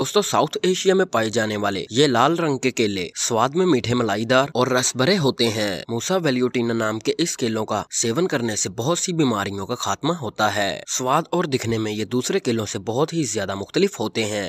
दोस्तों south Asia में पाए जाने वाले ये लाल रंग के केले स्वाद में मीठे मलाईदार और रस भरे होते हैं मूसा वेल्यूटिना नाम के इस केलों का सेवन करने से बहुत सी बीमारियों का खात्मा होता है स्वाद और दिखने में ये दूसरे केलों से बहुत ही ज्यादा मुख्तलिफ होते हैं